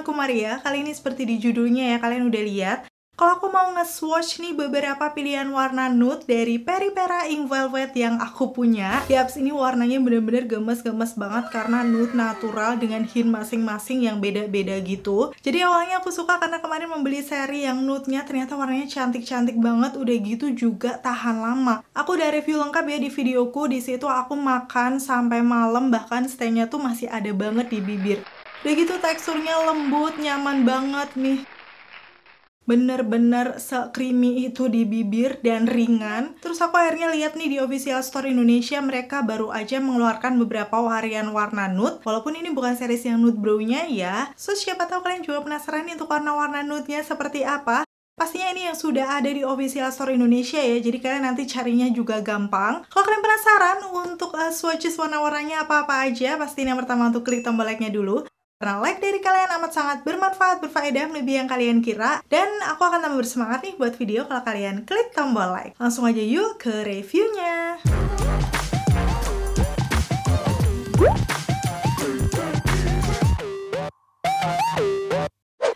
aku Maria. Kali ini seperti di judulnya ya, kalian udah lihat. Kalau aku mau nge-swatch nih beberapa pilihan warna nude dari Peripera Ink Velvet yang aku punya. Yaps, ini warnanya bener-bener gemes-gemes banget karena nude natural dengan hint masing-masing yang beda-beda gitu. Jadi awalnya aku suka karena kemarin membeli seri yang nude-nya ternyata warnanya cantik-cantik banget, udah gitu juga tahan lama. Aku udah review lengkap ya di videoku, di situ aku makan sampai malam bahkan stainnya tuh masih ada banget di bibir. Udah gitu teksturnya lembut, nyaman banget nih bener-bener se-creamy itu di bibir dan ringan. Terus aku akhirnya lihat nih di official store Indonesia mereka baru aja mengeluarkan beberapa varian warna nude. Walaupun ini bukan series yang nude brownya ya. So siapa tahu kalian juga penasaran nih untuk warna-warna nude-nya seperti apa. Pastinya ini yang sudah ada di official store Indonesia ya, jadi kalian nanti carinya juga gampang. Kalau kalian penasaran untuk uh, swatches warna-warnanya apa-apa aja, pastinya yang pertama untuk klik tombol like-nya dulu. Karena like dari kalian amat sangat bermanfaat, berfaedah lebih yang kalian kira. Dan aku akan tambah bersemangat nih buat video kalau kalian klik tombol like. Langsung aja yuk ke reviewnya.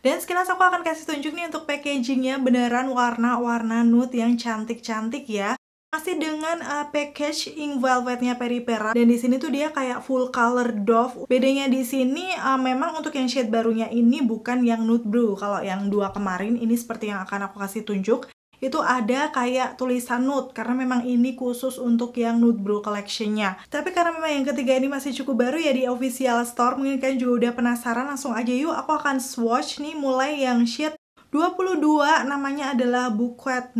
Dan sekilas aku akan kasih tunjuk nih untuk packagingnya beneran warna-warna nude yang cantik-cantik ya masih dengan uh, package ink velvetnya Peripera dan di sini tuh dia kayak full color Dove. Bedanya di sini uh, memang untuk yang shade barunya ini bukan yang nude blue. Kalau yang dua kemarin ini seperti yang akan aku kasih tunjuk itu ada kayak tulisan nude karena memang ini khusus untuk yang nude blue collectionnya tapi karena memang yang ketiga ini masih cukup baru ya di official store mungkin kalian juga udah penasaran langsung aja yuk aku akan swatch nih mulai yang shade 22 namanya adalah buket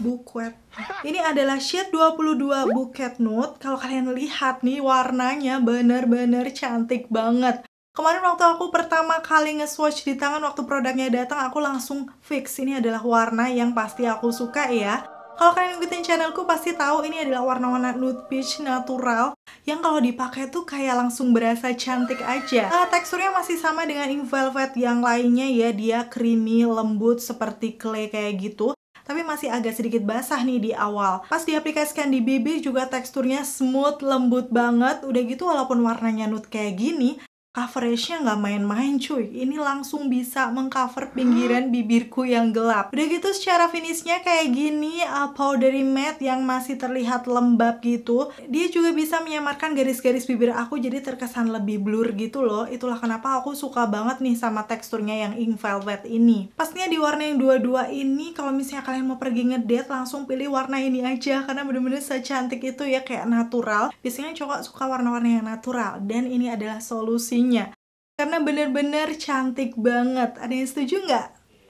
buket. Ini adalah sheet 22 buket nude. Kalau kalian lihat nih warnanya bener-bener cantik banget. Kemarin waktu aku pertama kali nge-swatch di tangan waktu produknya datang aku langsung fix ini adalah warna yang pasti aku suka ya. Kalau kalian ngikutin channelku pasti tahu ini adalah warna-warna nude peach natural yang kalau dipakai tuh kayak langsung berasa cantik aja. Uh, teksturnya masih sama dengan ink velvet yang lainnya ya, dia creamy, lembut seperti clay kayak gitu tapi masih agak sedikit basah nih di awal. Pas diaplikasikan di bibir juga teksturnya smooth, lembut banget. Udah gitu walaupun warnanya nude kayak gini, coveragenya nggak main-main cuy ini langsung bisa mengcover pinggiran bibirku yang gelap udah gitu secara finishnya kayak gini uh, powdery matte yang masih terlihat lembab gitu dia juga bisa menyamarkan garis-garis bibir aku jadi terkesan lebih blur gitu loh itulah kenapa aku suka banget nih sama teksturnya yang ink velvet ini pastinya di warna yang dua-dua ini kalau misalnya kalian mau pergi ngedate langsung pilih warna ini aja karena bener-bener secantik itu ya kayak natural biasanya cowok suka warna-warna yang natural dan ini adalah solusi karena bener-bener cantik banget. Ada yang setuju nggak?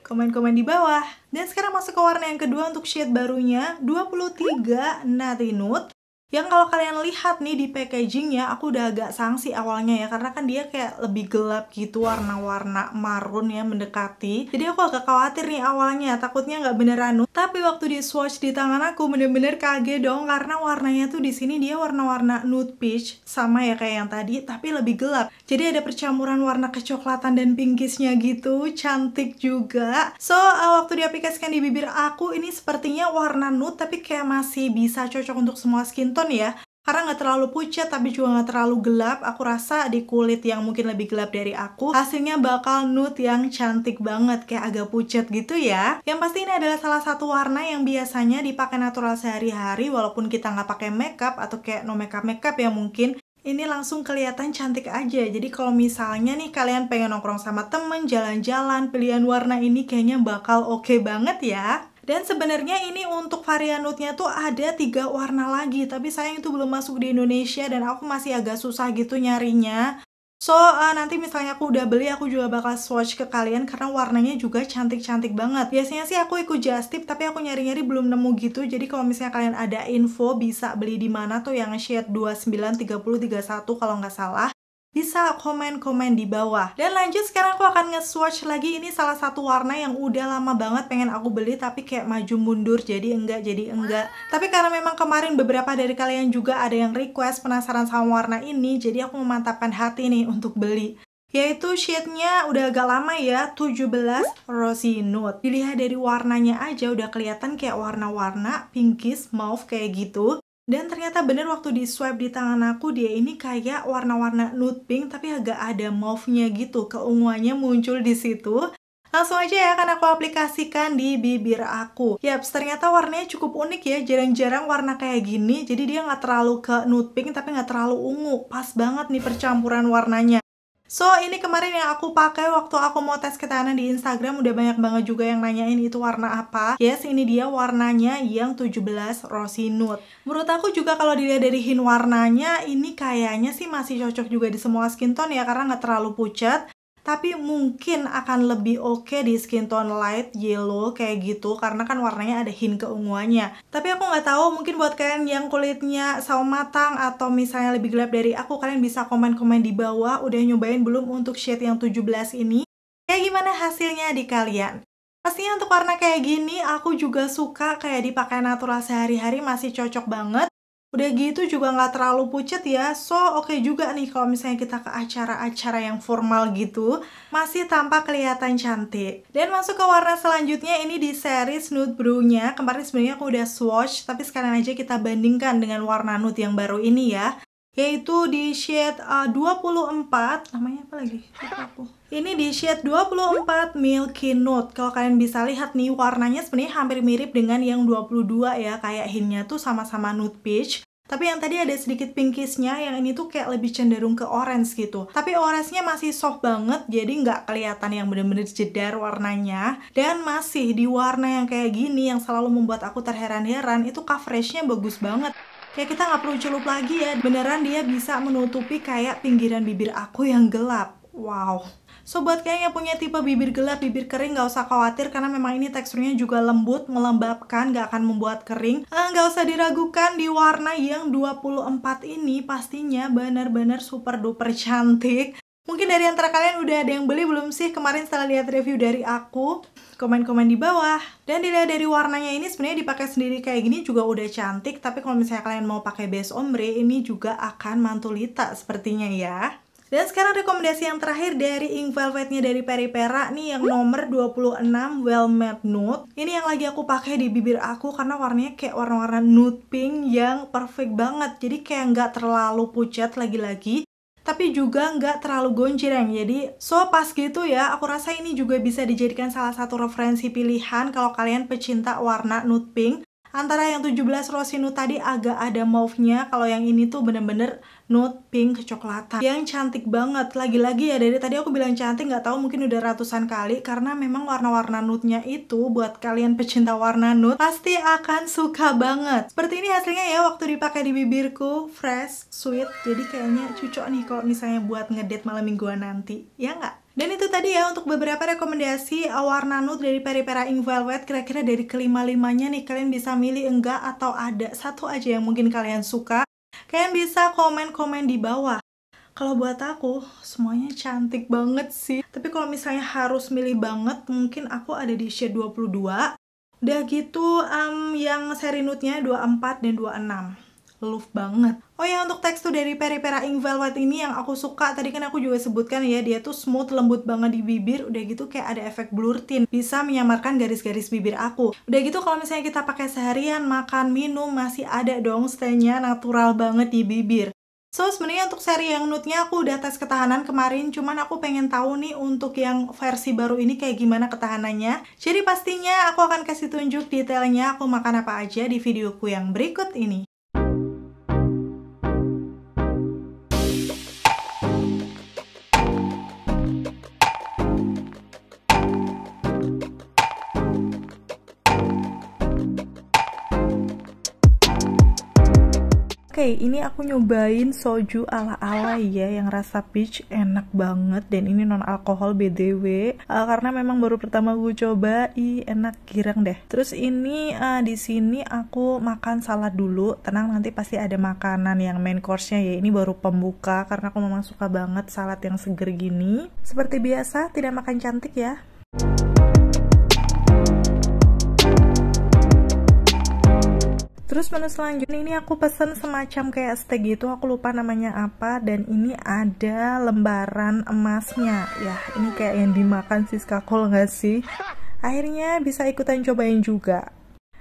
Komen-komen di bawah. Dan sekarang masuk ke warna yang kedua untuk shade barunya, 23 Nati Nude. Yang kalau kalian lihat nih di packagingnya, aku udah agak sangsi awalnya ya, karena kan dia kayak lebih gelap gitu, warna-warna marun ya mendekati. Jadi aku agak khawatir nih awalnya, takutnya nggak beneran. Tapi waktu di swatch di tangan aku bener-bener kaget dong, karena warnanya tuh di sini dia warna-warna nude peach, sama ya kayak yang tadi, tapi lebih gelap. Jadi ada percampuran warna kecoklatan dan pinkishnya gitu, cantik juga. So, uh, waktu diaplikasikan di bibir aku, ini sepertinya warna nude, tapi kayak masih bisa cocok untuk semua skin tone ya karena nggak terlalu pucat tapi juga nggak terlalu gelap aku rasa di kulit yang mungkin lebih gelap dari aku hasilnya bakal nude yang cantik banget kayak agak pucat gitu ya yang pasti ini adalah salah satu warna yang biasanya dipakai natural sehari-hari walaupun kita nggak pakai makeup atau kayak no makeup makeup ya mungkin ini langsung kelihatan cantik aja. Jadi kalau misalnya nih kalian pengen nongkrong sama temen, jalan-jalan, pilihan warna ini kayaknya bakal oke okay banget ya. Dan sebenarnya ini untuk varian nude-nya tuh ada tiga warna lagi, tapi sayang itu belum masuk di Indonesia dan aku masih agak susah gitu nyarinya. So, uh, nanti misalnya aku udah beli, aku juga bakal swatch ke kalian karena warnanya juga cantik-cantik banget. Biasanya sih aku ikut just tip, tapi aku nyari-nyari belum nemu gitu. Jadi kalau misalnya kalian ada info bisa beli di mana tuh yang shade 29, 30, 31 kalau nggak salah bisa komen-komen di bawah. Dan lanjut sekarang aku akan nge-swatch lagi ini salah satu warna yang udah lama banget pengen aku beli tapi kayak maju mundur jadi enggak jadi enggak. Tapi karena memang kemarin beberapa dari kalian juga ada yang request penasaran sama warna ini jadi aku memantapkan hati nih untuk beli yaitu shade-nya udah agak lama ya, 17 Rosy Nude. Dilihat dari warnanya aja udah kelihatan kayak warna-warna pinkish mauve kayak gitu. Dan ternyata bener waktu di swipe di tangan aku dia ini kayak warna-warna nude pink tapi agak ada mauve-nya gitu. Keunguannya muncul di situ. Langsung aja ya akan aku aplikasikan di bibir aku. Yap, ternyata warnanya cukup unik ya. Jarang-jarang warna kayak gini. Jadi dia nggak terlalu ke nude pink tapi nggak terlalu ungu. Pas banget nih percampuran warnanya. So ini kemarin yang aku pakai waktu aku mau tes ketahanan di Instagram udah banyak banget juga yang nanyain itu warna apa. Yes, ini dia warnanya yang 17 Rosy Nude. Menurut aku juga kalau dilihat dari hint warnanya ini kayaknya sih masih cocok juga di semua skin tone ya karena nggak terlalu pucat tapi mungkin akan lebih oke okay di skin tone light yellow kayak gitu karena kan warnanya ada hint keunguannya tapi aku nggak tahu mungkin buat kalian yang kulitnya sawo matang atau misalnya lebih gelap dari aku kalian bisa komen-komen di bawah udah nyobain belum untuk shade yang 17 ini kayak gimana hasilnya di kalian Pastinya untuk warna kayak gini aku juga suka kayak dipakai natural sehari-hari masih cocok banget Udah gitu juga nggak terlalu pucet ya. So, oke okay juga nih kalau misalnya kita ke acara-acara yang formal gitu, masih tampak kelihatan cantik. Dan masuk ke warna selanjutnya ini di seri nude brew-nya. Kemarin sebenarnya aku udah swatch, tapi sekarang aja kita bandingkan dengan warna nude yang baru ini ya yaitu di shade uh, 24 namanya apa lagi? Aku. Ini di shade 24 Milky Nude. Kalau kalian bisa lihat nih warnanya sebenarnya hampir mirip dengan yang 22 ya, kayak hintnya tuh sama-sama nude peach. Tapi yang tadi ada sedikit pinkishnya yang ini tuh kayak lebih cenderung ke orange gitu. Tapi orange-nya masih soft banget, jadi nggak kelihatan yang bener-bener jedar warnanya. Dan masih di warna yang kayak gini, yang selalu membuat aku terheran-heran, itu coveragenya bagus banget ya kita nggak perlu celup lagi ya beneran dia bisa menutupi kayak pinggiran bibir aku yang gelap wow So buat kalian yang punya tipe bibir gelap, bibir kering nggak usah khawatir karena memang ini teksturnya juga lembut, melembabkan, nggak akan membuat kering. Eh, nggak usah diragukan di warna yang 24 ini pastinya benar-benar super duper cantik. Mungkin dari antara kalian udah ada yang beli belum sih kemarin setelah lihat review dari aku? Komen-komen di bawah. Dan dilihat dari warnanya ini sebenarnya dipakai sendiri kayak gini juga udah cantik. Tapi kalau misalnya kalian mau pakai base ombre ini juga akan mantulita sepertinya ya. Dan sekarang rekomendasi yang terakhir dari Ink Velvetnya dari Peripera nih yang nomor 26 Well Matte Nude. Ini yang lagi aku pakai di bibir aku karena warnanya kayak warna-warna nude pink yang perfect banget. Jadi kayak nggak terlalu pucat lagi-lagi tapi juga nggak terlalu goncireng. Jadi, so pas gitu ya, aku rasa ini juga bisa dijadikan salah satu referensi pilihan kalau kalian pecinta warna nude pink antara yang 17 belas nude tadi agak ada mauve-nya kalau yang ini tuh bener-bener nude pink kecoklatan yang cantik banget lagi-lagi ya dari tadi aku bilang cantik nggak tahu mungkin udah ratusan kali karena memang warna-warna nude-nya itu buat kalian pecinta warna nude pasti akan suka banget seperti ini hasilnya ya waktu dipakai di bibirku fresh sweet jadi kayaknya cocok nih kalau misalnya buat ngedate malam mingguan nanti ya nggak dan itu tadi ya untuk beberapa rekomendasi eh, warna nude dari Peripera Ink Velvet Kira-kira dari kelima-limanya nih kalian bisa milih enggak atau ada satu aja yang mungkin kalian suka Kalian bisa komen-komen di bawah kalau buat aku, semuanya cantik banget sih. Tapi kalau misalnya harus milih banget, mungkin aku ada di shade 22. Udah gitu, um, yang seri nude-nya 24 dan 26 love banget. Oh ya untuk tekstur dari Peripera Ink Velvet ini yang aku suka tadi kan aku juga sebutkan ya dia tuh smooth lembut banget di bibir udah gitu kayak ada efek blur tint bisa menyamarkan garis-garis bibir aku. Udah gitu kalau misalnya kita pakai seharian makan minum masih ada dong stay natural banget di bibir. So sebenarnya untuk seri yang nude-nya aku udah tes ketahanan kemarin cuman aku pengen tahu nih untuk yang versi baru ini kayak gimana ketahanannya. Jadi pastinya aku akan kasih tunjuk detailnya aku makan apa aja di videoku yang berikut ini. Hey, ini aku nyobain soju ala-ala ya yang rasa peach enak banget dan ini non alkohol btw uh, eh, karena memang baru pertama gue coba i enak girang deh. Terus ini uh, di sini aku makan salad dulu. Tenang nanti pasti ada makanan yang main course-nya ya. Ini baru pembuka karena aku memang suka banget salad yang seger gini. Seperti biasa tidak makan cantik ya. Thank you Terus menu selanjutnya ini aku pesen semacam kayak steak gitu, aku lupa namanya apa dan ini ada lembaran emasnya. Ya, ini kayak yang dimakan Siska Kol nggak sih? Akhirnya bisa ikutan cobain juga.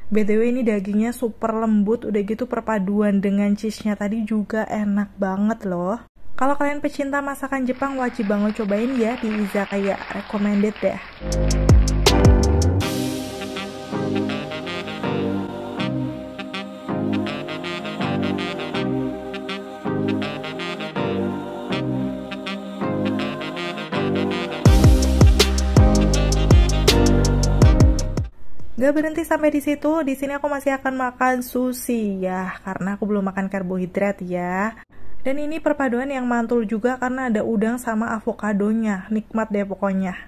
BTW ini dagingnya super lembut, udah gitu perpaduan dengan cheese-nya tadi juga enak banget loh. Kalau kalian pecinta masakan Jepang wajib banget cobain ya di Izakaya, recommended deh. Gak berhenti sampai di situ, di sini aku masih akan makan sushi ya, karena aku belum makan karbohidrat ya. Dan ini perpaduan yang mantul juga karena ada udang sama avokadonya, nikmat deh pokoknya.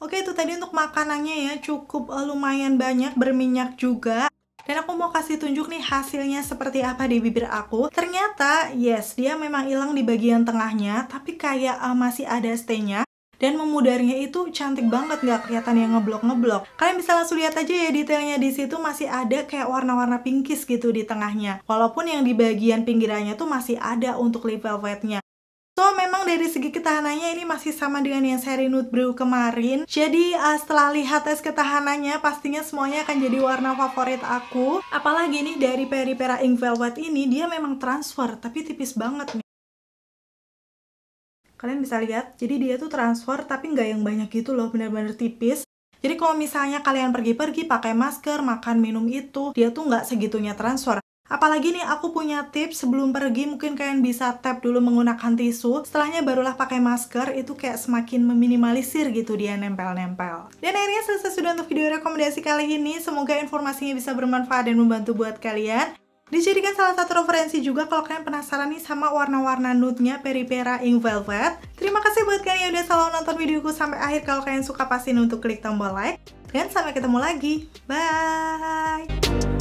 Oke itu tadi untuk makanannya ya cukup eh, lumayan banyak berminyak juga dan aku mau kasih tunjuk nih hasilnya seperti apa di bibir aku ternyata yes dia memang hilang di bagian tengahnya tapi kayak uh, masih ada stainnya dan memudarnya itu cantik banget nggak kelihatan yang ngeblok ngeblok kalian bisa langsung lihat aja ya detailnya di situ masih ada kayak warna-warna pinkis gitu di tengahnya walaupun yang di bagian pinggirannya tuh masih ada untuk lip velvetnya So memang dari segi ketahanannya ini masih sama dengan yang seri Nude Brew kemarin Jadi uh, setelah lihat tes ketahanannya pastinya semuanya akan jadi warna favorit aku Apalagi nih dari Peri Pera Ink Velvet ini dia memang transfer tapi tipis banget nih Kalian bisa lihat, jadi dia tuh transfer tapi nggak yang banyak gitu loh, bener-bener tipis jadi kalau misalnya kalian pergi-pergi pakai masker, makan, minum itu, dia tuh nggak segitunya transfer. Apalagi nih aku punya tips sebelum pergi mungkin kalian bisa tap dulu menggunakan tisu Setelahnya barulah pakai masker itu kayak semakin meminimalisir gitu dia nempel-nempel Dan akhirnya selesai sudah untuk video rekomendasi kali ini Semoga informasinya bisa bermanfaat dan membantu buat kalian Dijadikan salah satu referensi juga kalau kalian penasaran nih sama warna-warna nude-nya Peripera Ink Velvet. Terima kasih buat kalian yang udah selalu nonton videoku sampai akhir. Kalau kalian suka pastiin untuk klik tombol like. Dan sampai ketemu lagi. Bye!